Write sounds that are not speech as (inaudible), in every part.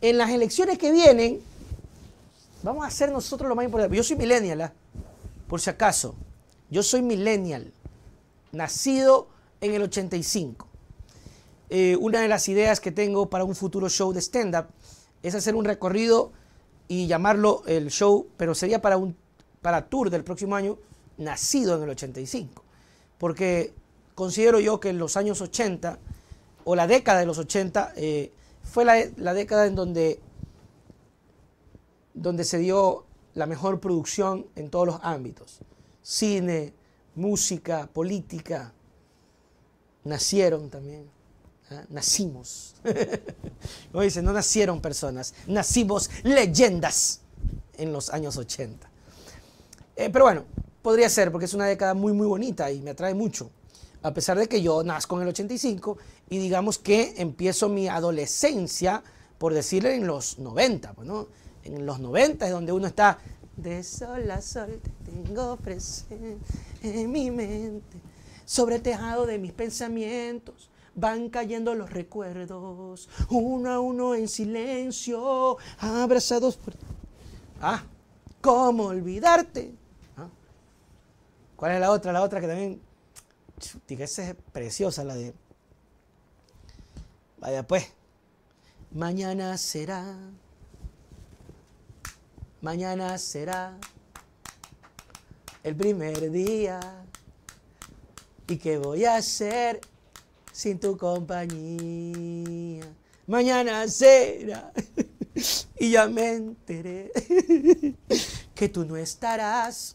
en las elecciones que vienen, vamos a hacer nosotros lo más importante. Yo soy millennial, ¿ah? por si acaso. Yo soy millennial, nacido en el 85. Eh, una de las ideas que tengo para un futuro show de stand-up es hacer un recorrido y llamarlo el show, pero sería para un para tour del próximo año, nacido en el 85. Porque considero yo que en los años 80 o la década de los 80 fue la, década en donde, donde se dio la mejor producción en todos los ámbitos. Cine, música, política. Nacieron también. ¿ah? Nacimos. (laughs) Como dicen, no nacieron personas, nacimos leyendas en los años 80. Eh, pero bueno, podría ser porque es una década muy, muy bonita y me atrae mucho a pesar de que yo nazco en el 85 y digamos que empiezo mi adolescencia, por decirle, en los 90, pues, ¿no? En los 90 es donde uno está de sol a sol te tengo presente en mi mente, sobre el tejado de mis pensamientos. Van cayendo los recuerdos, uno a uno en silencio, abrazados por... Ah, ¿cómo olvidarte? ¿Ah? ¿Cuál es la otra? La otra que también diga esa es preciosa la de. Vaya pues. Mañana será. Mañana será el primer día. ¿Y qué voy a hacer sin tu compañía? Mañana será. (laughs) y ya me enteré (laughs) que tú no estarás.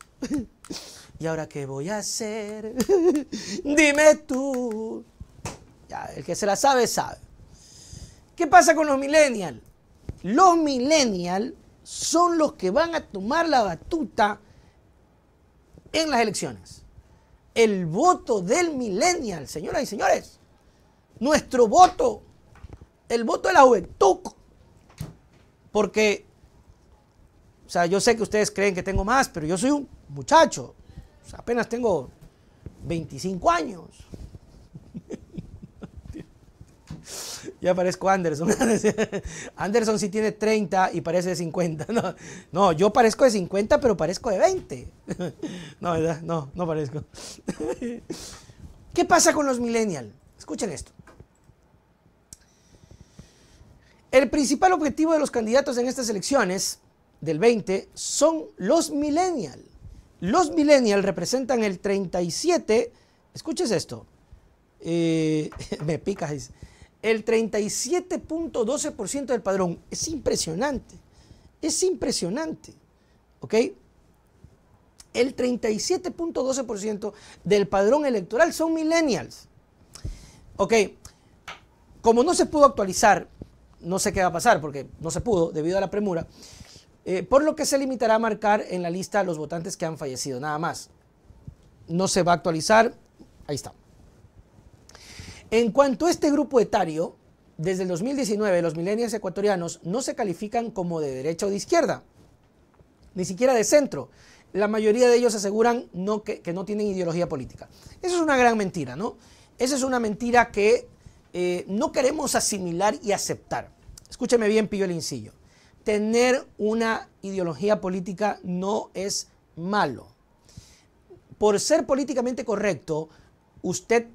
¿y ahora qué voy a hacer? (laughs) Dime tú. Ya, el que se la sabe, sabe. ¿Qué pasa con los millennials? Los millennials son los que van a tomar la batuta en las elecciones. El voto del millennial, señoras y señores. Nuestro voto, el voto de la juventud. Porque, o sea, yo sé que ustedes creen que tengo más, pero yo soy un muchacho, pues apenas tengo 25 años. (laughs) ya parezco Anderson. (laughs) Anderson sí tiene 30 y parece de 50. (laughs) No, no, yo parezco de 50, pero parezco de 20. no, ¿verdad? No, no parezco. ¿Qué pasa con los millennials? Escuchen esto. El principal objetivo de los candidatos en estas elecciones del 20 son los millennials. Los millennials representan el 37, escuches esto, eh, (laughs) me pica, el 37.12% del padrón. Es impresionante, es impresionante, ¿ok? El 37.12% del padrón electoral son millennials. Ok, como no se pudo actualizar, no sé qué va a pasar porque no se pudo debido a la premura, eh, por lo que se limitará a marcar en la lista los votantes que han fallecido, nada más. No se va a actualizar, ahí está. En cuanto a este grupo etario, desde el 2019 los millennials ecuatorianos no se califican como de derecha o de izquierda, ni siquiera de centro. La mayoría de ellos aseguran que, no tienen ideología política. Eso es una gran mentira, ¿no? Esa es una mentira que eh, no queremos asimilar y aceptar. Escúcheme bien, Pillo el incillo tener una ideología política no es malo. Por ser políticamente correcto, usted,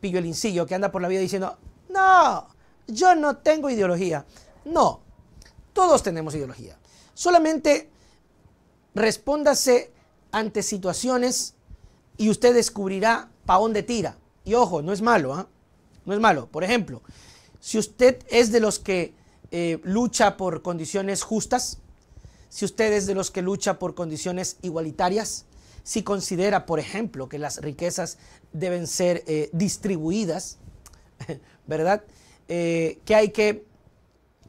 pillolincillo que anda por la vida diciendo, no, yo no tengo ideología. No, todos tenemos ideología. Solamente respóndase ante situaciones y usted descubrirá para dónde tira. Y ojo, no es malo, ¿eh? No es malo. Por ejemplo, si usted es de los que eh, lucha por condiciones justas, si usted es de los que lucha por condiciones igualitarias, si considera, por ejemplo, que las riquezas deben ser eh, distribuidas, (laughs) ¿verdad? Eh, que hay que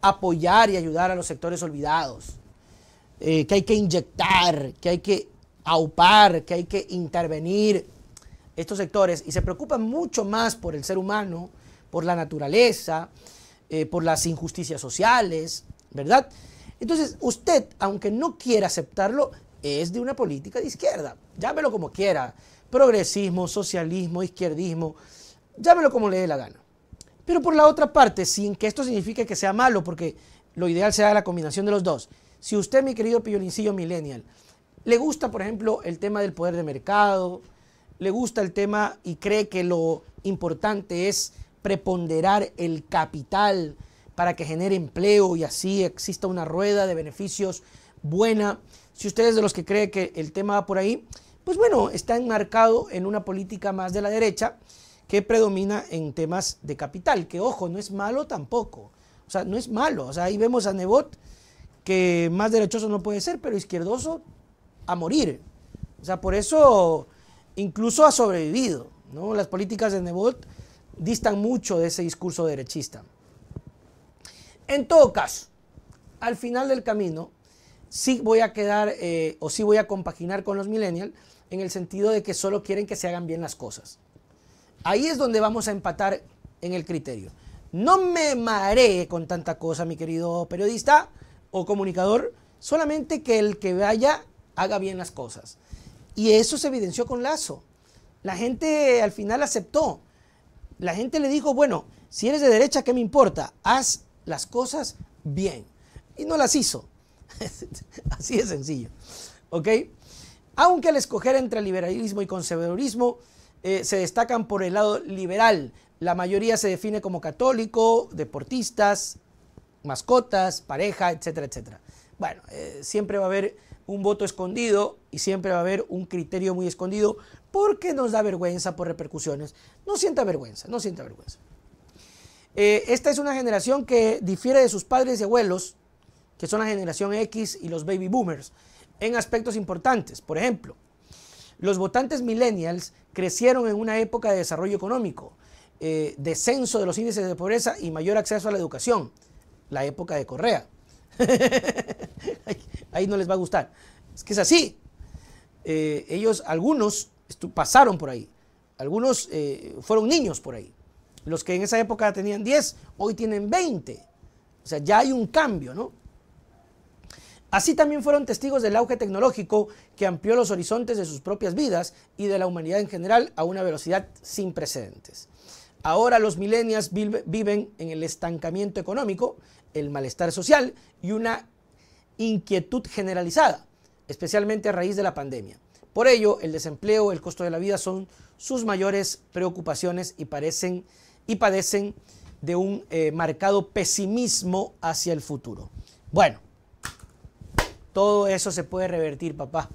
apoyar y ayudar a los sectores olvidados, que hay que inyectar, que hay que aupar, que hay que intervenir estos sectores y se preocupan mucho más por el ser humano, por la naturaleza, eh, por las injusticias sociales, ¿verdad? Entonces, usted, aunque no quiera aceptarlo, es de una política de izquierda. Llámelo como quiera. Progresismo, socialismo, izquierdismo. Llámelo como le dé la gana. Pero por la otra parte, sin que esto signifique que sea malo, porque lo ideal sea la combinación de los dos. Si usted, mi querido pillolincillo millennial, le gusta, por ejemplo, el tema del poder de mercado, le gusta el tema y cree que lo importante es preponderar el capital para que genere empleo y así exista una rueda de beneficios buena. Si ustedes de los que cree que el tema va por ahí, pues bueno, está enmarcado en una política más de la derecha que predomina en temas de capital, que ojo, no es malo tampoco. O sea, no es malo. O sea, ahí vemos a Nebot, que más derechoso no puede ser, pero izquierdoso a morir. O sea, por eso incluso ha sobrevivido. ¿no? Las políticas de Nebot distan mucho de ese discurso derechista. En todo caso, al final del camino, sí voy a quedar eh, o sí voy a compaginar con los millennials en el sentido de que solo quieren que se hagan bien las cosas. Ahí es donde vamos a empatar en el criterio. No me mareé con tanta cosa, mi querido periodista o comunicador, solamente que el que vaya haga bien las cosas. Y eso se evidenció con Lazo. La gente al final aceptó. La gente le dijo, bueno, si eres de derecha, ¿qué me importa? Haz las cosas bien. Y no las hizo. (laughs) Así de sencillo. ¿Ok? Aunque al escoger entre liberalismo y conservadurismo eh, se destacan por el lado liberal, la mayoría se define como católico, deportistas, mascotas, pareja, etcétera, etcétera. Bueno, eh, siempre va a haber un voto escondido y siempre va a haber un criterio muy escondido porque nos da vergüenza por repercusiones. No sienta vergüenza, no sienta vergüenza. Eh, esta es una generación que difiere de sus padres y abuelos, que son la generación X y los baby boomers, en aspectos importantes. Por ejemplo, los votantes millennials crecieron en una época de desarrollo económico, eh, descenso de los índices de pobreza y mayor acceso a la educación, la época de Correa. (laughs) ahí no les va a gustar. Es que es así. Eh, ellos, algunos, pasaron por ahí. Algunos eh, fueron niños por ahí. Los que en esa época tenían 10, hoy tienen 20. O sea, ya hay un cambio, ¿no? Así también fueron testigos del auge tecnológico que amplió los horizontes de sus propias vidas y de la humanidad en general a una velocidad sin precedentes. Ahora los millennials viven en el estancamiento económico, el malestar social y una inquietud generalizada, especialmente a raíz de la pandemia. Por ello, el desempleo, el costo de la vida son sus mayores preocupaciones y, parecen, y padecen de un eh, marcado pesimismo hacia el futuro. Bueno, todo eso se puede revertir, papá.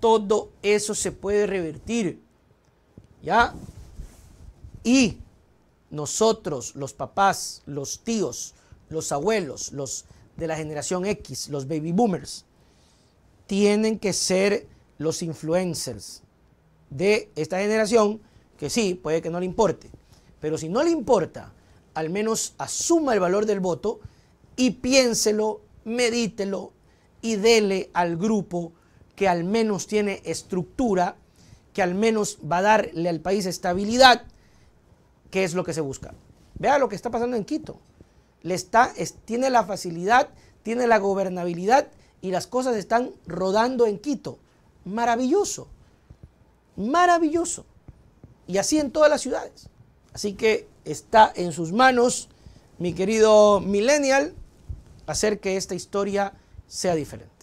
Todo eso se puede revertir. ¿Ya? Y nosotros, los papás, los tíos, los abuelos, los de la generación X, los baby boomers, tienen que ser los influencers de esta generación, que sí, puede que no le importe, pero si no le importa, al menos asuma el valor del voto y piénselo, medítelo y dele al grupo que al menos tiene estructura, que al menos va a darle al país estabilidad, que es lo que se busca. Vea lo que está pasando en Quito está, tiene la facilidad, tiene la gobernabilidad y las cosas están rodando en Quito. Maravilloso, maravilloso. Y así en todas las ciudades. Así que está en sus manos, mi querido millennial, hacer que esta historia sea diferente.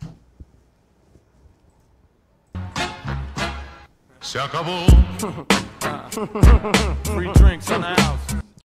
Se acabó. (laughs)